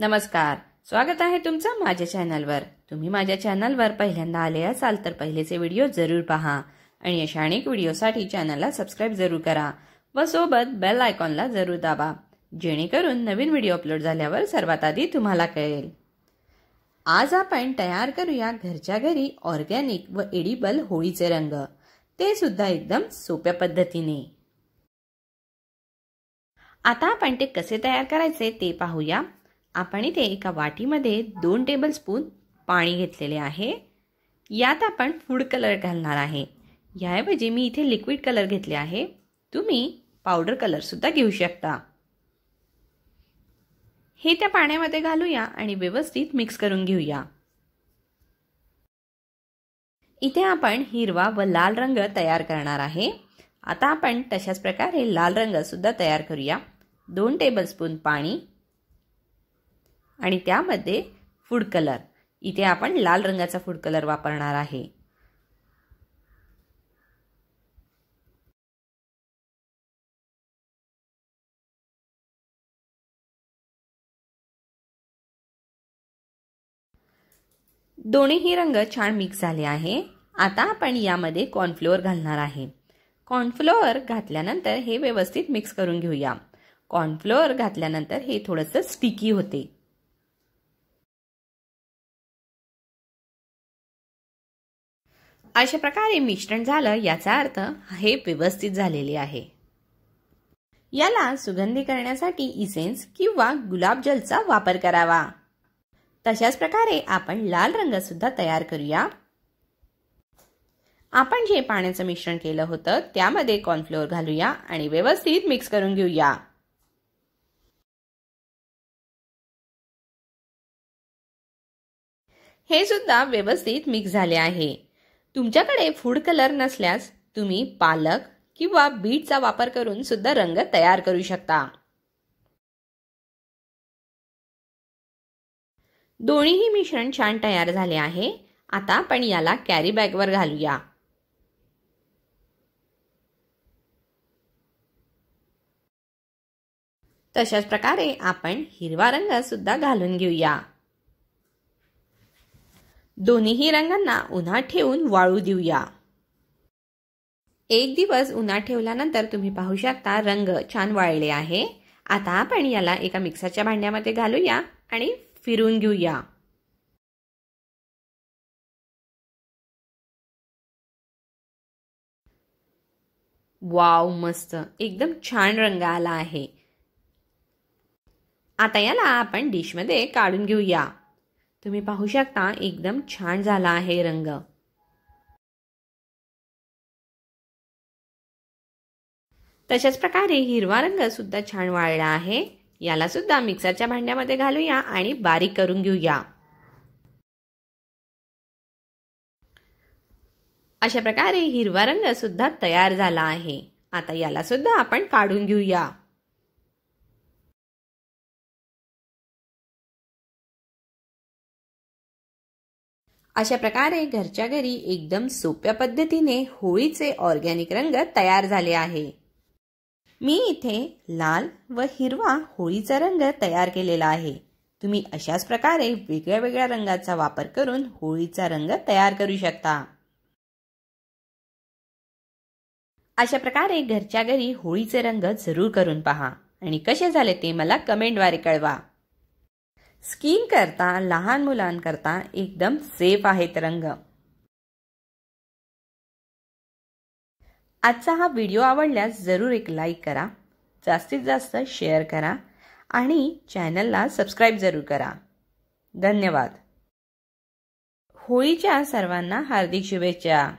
नमस्कार स्वागत आहे तुमचं माझ्या चॅनलवर तुम्ही माझ्या चॅनलवर पहिल्यांदा आले असाल तर पहिलेचे व्हिडिओ जरूर पहा आणि अशा अनेक व्हिडिओसाठी चॅनलला सबस्क्राईब जरूर करा व सोबत बेल आयकॉनला जरूर दाबा जेणेकरून नवीन व्हिडिओ अपलोड झाल्यावर सर्वात आधी तुम्हाला कळेल आज आपण तयार करूया घरच्या घरी ऑर्गॅनिक व एडिबल होळीचे रंग ते सुद्धा एकदम सोप्या पद्धतीने आता आपण ते कसे तयार करायचे ते पाहूया आपण इथे एका वाटीमध्ये दोन टेबलस्पून पाणी घेतलेले आहे यात आपण फूड कलर घालणार आहे याऐवजी मी इथे लिक्विड कलर घेतले आहे तुम्ही पावडर कलरसुद्धा घेऊ शकता हे त्या पाण्यामध्ये घालूया आणि व्यवस्थित मिक्स करून घेऊया इथे आपण हिरवा व लाल रंग तयार करणार आहे आता आपण तशाच प्रकारे लाल रंग सुद्धा तयार करूया दोन टेबलस्पून पाणी आणि त्यामध्ये फूड कलर इथे आपण लाल रंगाचा फूड कलर वापरणार आहे दोन्हीही रंग छान मिक्स झाले आहे आता आपण यामध्ये कॉर्नफ्लोअर घालणार आहे कॉर्नफ्लोअर घातल्यानंतर हे व्यवस्थित मिक्स करून घेऊया कॉर्नफ्लोअर घातल्यानंतर हे थोडंसं स्टिकी होते अशा प्रकारे मिश्रण झालं याचा अर्थ हे व्यवस्थित झालेले आहे याला सुगंधी करण्यासाठी इसेन्स किंवा गुलाबजलचा वापर करावा तशाच प्रकारे आपण लाल रंग सुद्धा तयार करूया आपण जे पाण्याचं मिश्रण केलं होतं त्यामध्ये कॉर्नफ्लोअर घालूया आणि व्यवस्थित मिक्स करून घेऊया हे सुद्धा व्यवस्थित मिक्स झाले आहे तुमच्याकडे फूड कलर नसल्यास तुम्ही पालक किंवा बीटचा वापर करून सुद्धा रंग तयार करू शकता दोन्हीही मिश्रण छान तयार झाले आहे आता आपण याला कॅरी बॅगवर घालूया तशाच प्रकारे आपण हिरवा रंग सुद्धा घालून घेऊया दोन्ही रंगांना उन्हा ठेवून वाळू देऊया एक दिवस उन्हा ठेवल्यानंतर तुम्ही पाहू शकता रंग छान वाळले आहे आता आपण याला एका मिक्सरच्या भांड्यामध्ये घालूया आणि फिरून घेऊया वाव मस्त एकदम छान रंग आला आहे आता याला आपण डिशमध्ये काढून घेऊया तुम्ही पाहू शकता एकदम छान झाला आहे रंग तशाच प्रकारे हिरवा रंग सुद्धा छान वाळला आहे याला सुद्धा मिक्सरच्या भांड्यामध्ये घालूया आणि बारीक करून घेऊया अशा प्रकारे हिरवा रंग सुद्धा तयार झाला आहे आता याला सुद्धा आपण काढून घेऊया अशा प्रकारे घरच्या घरी एकदम सोप्या पद्धतीने होळीचे ऑर्गॅनिक रंग तयार झाले आहे मी इथे लाल व हिरवा होळीचा रंग तयार केलेला आहे तुम्ही अशाच प्रकारे वेगळ्या वेगळ्या रंगाचा वापर करून होळीचा रंग तयार करू शकता अशा प्रकारे घरच्या घरी होळीचे रंग जरूर करून पहा आणि कसे झाले ते मला कमेंटद्वारे कळवा स्किन करता लहान मुलांकरता एकदम सेफ आहेत रंग आजचा हा व्हिडिओ आवडल्यास जरूर एक लाईक करा जास्तीत जास्त शेअर करा आणि चॅनलला सबस्क्राईब जरूर करा धन्यवाद होळीच्या सर्वांना हार्दिक शुभेच्छा